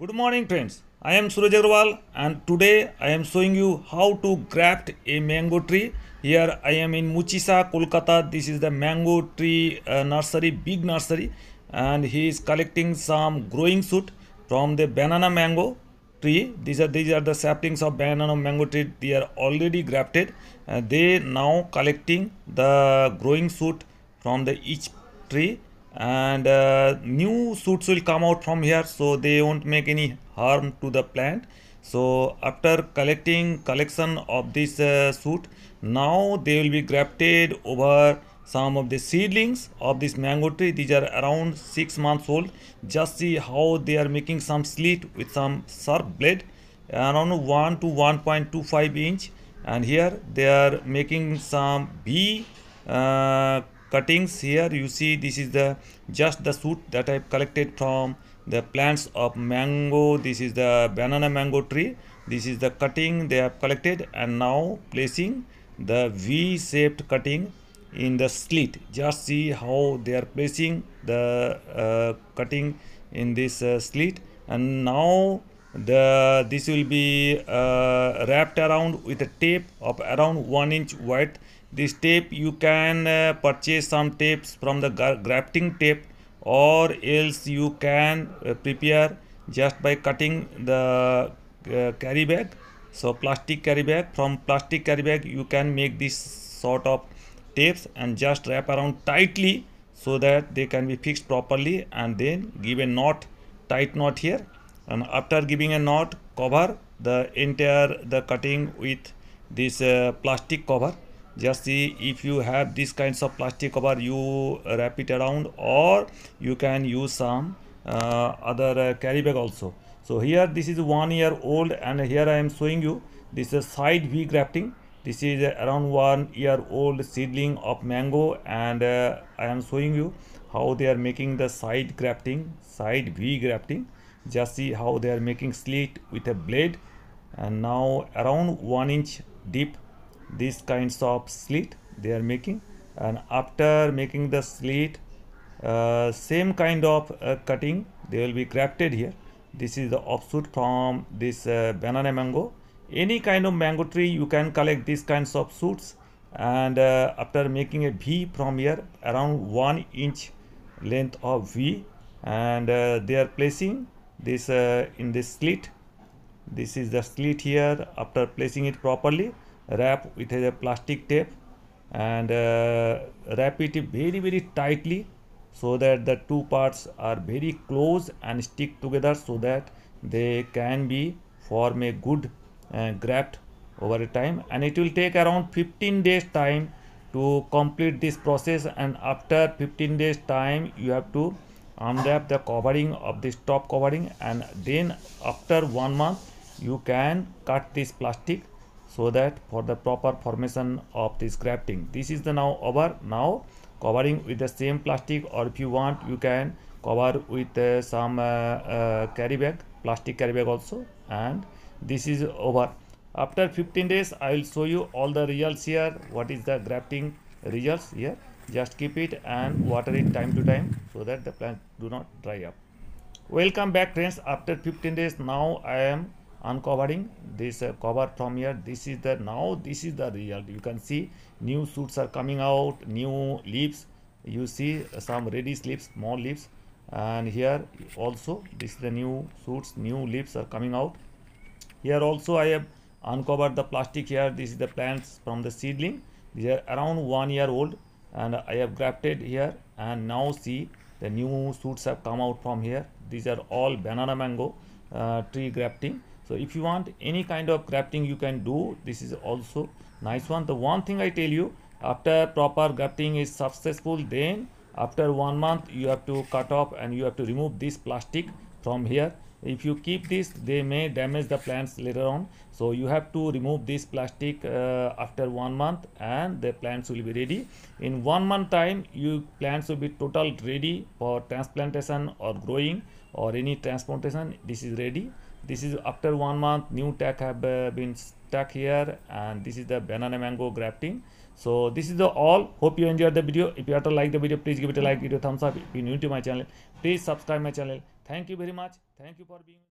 Good morning friends, I am Suraj Agarwal and today I am showing you how to graft a mango tree. Here I am in Muchisa, Kolkata. This is the mango tree uh, nursery, big nursery and he is collecting some growing shoot from the banana mango tree. These are, these are the saplings of banana mango tree. They are already grafted. Uh, they now collecting the growing shoot from the each tree and uh, new shoots will come out from here so they won't make any harm to the plant so after collecting collection of this uh, shoot now they will be grafted over some of the seedlings of this mango tree these are around six months old just see how they are making some slit with some sharp blade around 1 to 1.25 inch and here they are making some b uh, cuttings here you see this is the just the shoot that i collected from the plants of mango this is the banana mango tree this is the cutting they have collected and now placing the v-shaped cutting in the slit just see how they are placing the uh, cutting in this uh, slit and now the this will be uh, wrapped around with a tape of around one inch width this tape you can uh, purchase some tapes from the grafting tape or else you can uh, prepare just by cutting the uh, carry bag so plastic carry bag from plastic carry bag you can make this sort of tapes and just wrap around tightly so that they can be fixed properly and then give a knot tight knot here and after giving a knot cover the entire the cutting with this uh, plastic cover just see if you have these kinds of plastic cover you wrap it around or you can use some uh, other uh, carry bag also so here this is one year old and here i am showing you this is side v grafting this is uh, around one year old seedling of mango and uh, i am showing you how they are making the side grafting side v grafting just see how they are making slit with a blade and now around one inch deep these kinds of slit they are making and after making the slit uh, same kind of uh, cutting they will be crafted here this is the offshoot from this uh, banana mango any kind of mango tree you can collect these kinds of shoots and uh, after making a V from here around 1 inch length of V and uh, they are placing this uh, in this slit this is the slit here after placing it properly wrap with a plastic tape and uh, wrap it very very tightly so that the two parts are very close and stick together so that they can be form a good uh, graft over time and it will take around 15 days time to complete this process and after 15 days time you have to unwrap the covering of this top covering and then after one month you can cut this plastic so that for the proper formation of this grafting this is the now over now covering with the same plastic or if you want you can cover with uh, some uh, uh, carry bag plastic carry bag also and this is over after 15 days i will show you all the results here what is the grafting results here just keep it and water it time to time so that the plant do not dry up welcome back friends after 15 days now i am uncovering this uh, cover from here this is the now this is the result you can see new shoots are coming out new leaves you see uh, some reddish leaves small leaves and here also this is the new shoots new leaves are coming out here also i have uncovered the plastic here this is the plants from the seedling these are around one year old and i have grafted here and now see the new shoots have come out from here these are all banana mango uh, tree grafting so if you want any kind of grafting, you can do this is also nice one the one thing i tell you after proper grafting is successful then after one month you have to cut off and you have to remove this plastic from here if you keep this they may damage the plants later on so you have to remove this plastic uh, after one month and the plants will be ready in one month time you plants will be total ready for transplantation or growing or any transplantation this is ready this is after one month new tech have uh, been stuck here and this is the banana mango grafting so this is the all hope you enjoyed the video if you have to like the video please give it a like give it a thumbs up if you're new to my channel please subscribe my channel thank you very much thank you for being